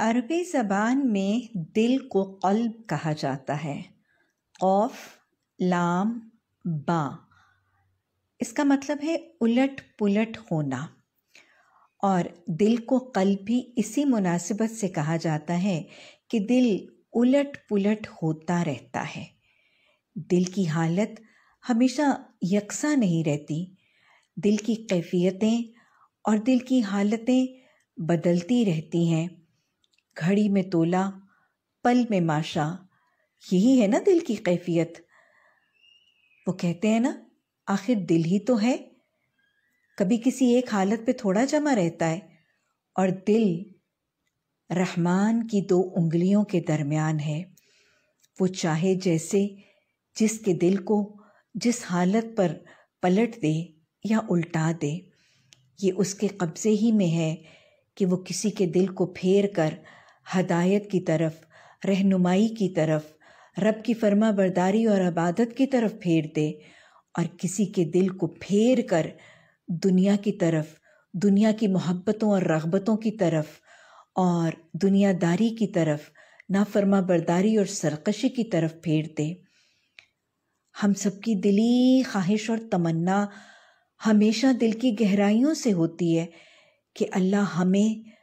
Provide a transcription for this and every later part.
अरबी ज़बान में दिल को कल्ब कहा जाता है कौफ लाम बा इसका मतलब है उलट पुलट होना और दिल को कल्ब भी इसी मुनासिबत से कहा जाता है कि दिल उलट पुलट होता रहता है दिल की हालत हमेशा यकसा नहीं रहती दिल की कैफियतें और दिल की हालतें बदलती रहती हैं घड़ी में तोला पल में माशा यही है ना दिल की कैफियत वो कहते हैं ना आखिर दिल ही तो है कभी किसी एक हालत पे थोड़ा जमा रहता है और दिल रहमान की दो उंगलियों के दरमियान है वो चाहे जैसे जिसके दिल को जिस हालत पर पलट दे या उल्टा दे ये उसके कब्ज़े ही में है कि वो किसी के दिल को फेर कर हदायत की तरफ रहनुमाई की तरफ रब की फरमा बरदारी और अबादत की तरफ फेर दे और किसी के दिल को फेर कर दुनिया की तरफ दुनिया की मोहब्बतों और रगबतों की तरफ और दुनियादारी की तरफ नाफरमा बरदारी और सरकशी की तरफ फेर दे हम सबकी दिली ख्वाहिश और तमन्ना हमेशा दिल की गहराइयों से होती है कि अल्लाह हमें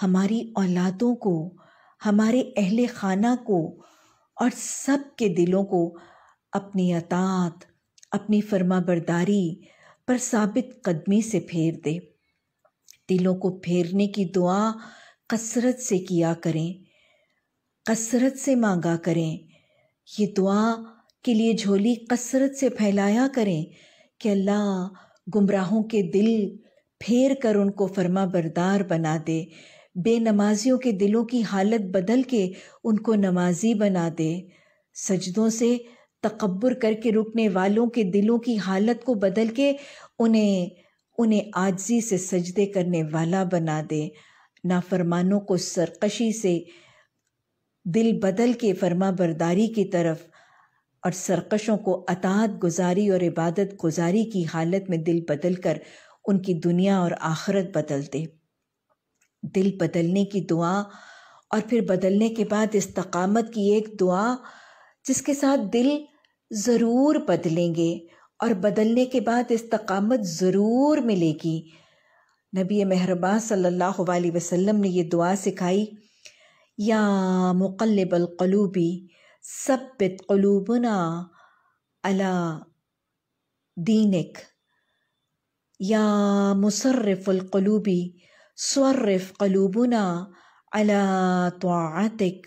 हमारी औलादों को हमारे अहल खाना को और सब के दिलों को अपनी अतात अपनी फर्मा बरदारी पर साबित कदमी से फेर दे दिलों को फेरने की दुआ कसरत से किया करें कसरत से मांगा करें ये दुआ के लिए झोली कसरत से फैलाया करें कि अल्लाह गुमराहों के दिल फेर कर उनको फर्मा बरदार बना दे बेनमाजियों के दिलों की हालत बदल के उनको नमाजी बना दे सजदों से तकबर करके रुकने वालों के दिलों की हालत को बदल के उन्हें उन्हें आजजी से सजदे करने वाला बना दे नाफरमानों को सरकशी से दिल बदल के फर्मा बरदारी की तरफ और सरकशों को अतात गुजारी और इबादत गुजारी की हालत में दिल बदल कर उनकी दुनिया और आखरत बदल दे दिल बदलने की दुआ और फिर बदलने के बाद तकामत की एक दुआ जिसके साथ दिल ज़रूर बदलेंगे और बदलने के बाद इस तकामत ज़रूर मिलेगी नबी महरबा सल्लल्लाहु अलैहि वसल्लम ने यह दुआ सिखाई या मुकलबल कलूबी सब्बित कलूबना अला दीनिक या कलूबी स्वर्रफ कलूबना अला तोातिक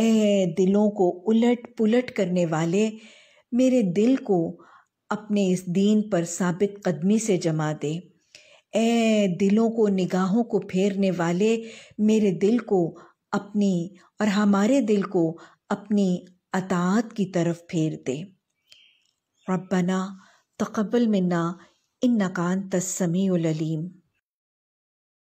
ए दिलों को उलट पुलट करने वाले मेरे दिल को अपने इस दीन पर साबित कदमी से जमा दे ए दिलों को निगाहों को फेरने वाले मेरे दिल को अपनी और हमारे दिल को अपनी अतात की तरफ फेर दे रबना तकबल मना इन नकान तस्मी उलीम